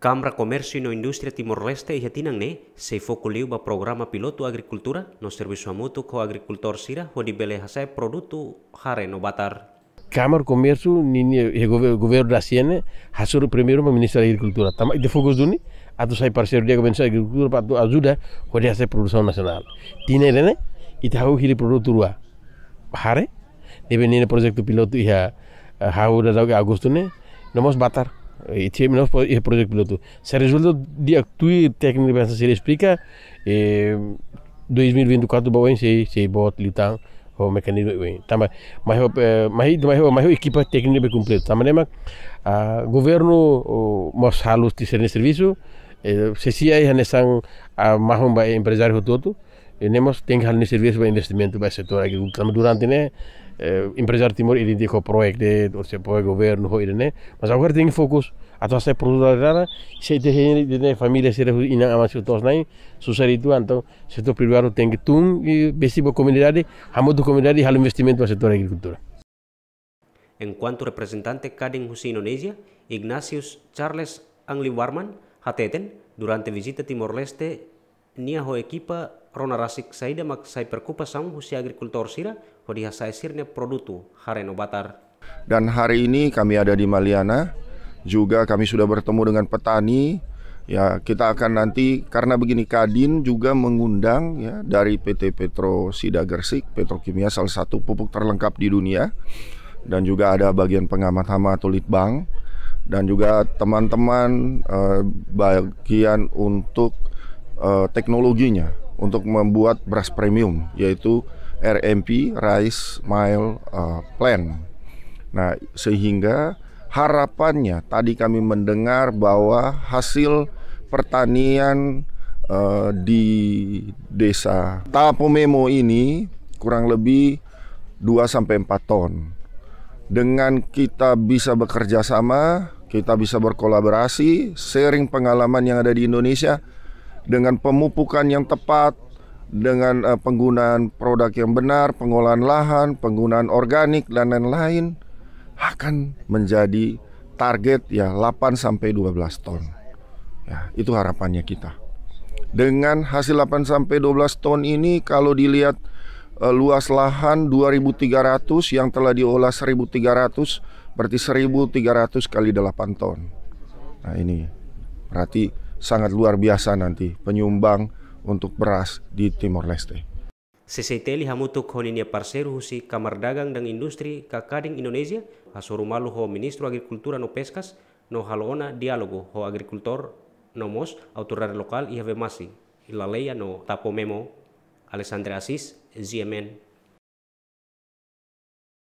Cámara Komersi e no Indústria Timor-Leste e tinham ¿eh? né, se foco liu ba piloto agrikultura, no serviço a mutu co agricultor sira o de beleja sai produto hare no batar. Kamar Comércio nini, o governo da Siena hasur primeiro o ministro da agricultura. Tama duni atu sai parceiro dia governo agrikultura ya agricultura para tu ajuda o de sai produção nacional. Tine rene itahu hiri produto rua. Hare debe nene projeto piloto ia hau da agosto nomos batar. e tinha menos esse projeto piloto. Se resuelve de técnico técnicamente se le explica. Eh, 2024 bawang si se bot liutang o mekanisme ini. mas mahu mahu mahu mahu equipa técnica bem completo. Tambah ni mak governo mas halus di serviço. Eh, se si ayah nesang mahu mbak empresário todo. Ενέμος ten χαλνή σερβίες που είναι μέσα τώρα και δουλεύουμε durante είναι eh, empresar timor ini di project de o se puede gobierno ho irene mas agora ten focus ato se produto rara se de de de família se ina amasu tos nai susaritu anto setor to privado tem que tum e besibo comunidade hamo do comunidade hal investimento a setor agricultura En cuanto representante Kading Hussein Indonesia, Ignatius Charles Angli Warman, Hateten, durante visita Timor-Leste, Niaho equipa rona rasik saida mak sai perkupa sang husi agrikultor sira di hasai sirne produtu hareno batar. Dan hari ini kami ada di Maliana, juga kami sudah bertemu dengan petani. Ya, kita akan nanti karena begini Kadin juga mengundang ya dari PT Petro Sida Gersik, Petrokimia salah satu pupuk terlengkap di dunia. Dan juga ada bagian pengamat hama atau litbang dan juga teman-teman eh, bagian untuk eh, teknologinya untuk membuat beras premium yaitu RMP Rice Mile uh, Plan. Nah, sehingga harapannya tadi kami mendengar bahwa hasil pertanian uh, di desa Tapomemo ini kurang lebih 2 sampai 4 ton. Dengan kita bisa bekerja sama, kita bisa berkolaborasi, sharing pengalaman yang ada di Indonesia, dengan pemupukan yang tepat, dengan uh, penggunaan produk yang benar, pengolahan lahan, penggunaan organik dan lain-lain akan menjadi target ya 8 sampai 12 ton. Ya, itu harapannya kita. Dengan hasil 8 sampai 12 ton ini kalau dilihat uh, luas lahan 2300 yang telah diolah 1300 berarti 1300 kali 8 ton. Nah, ini berarti sangat luar biasa nanti penyumbang untuk beras di Timor Leste. CCT hamutuk honinia parseru husi Kamar Dagang dan Industri Kakading Indonesia asuru malu ho Ministro Agrikultura no Peskas no halona dialogo ho agrikultor nomos autoridade lokal iha havemasi ilaleya no tapo memo Alessandra Assis, ZMN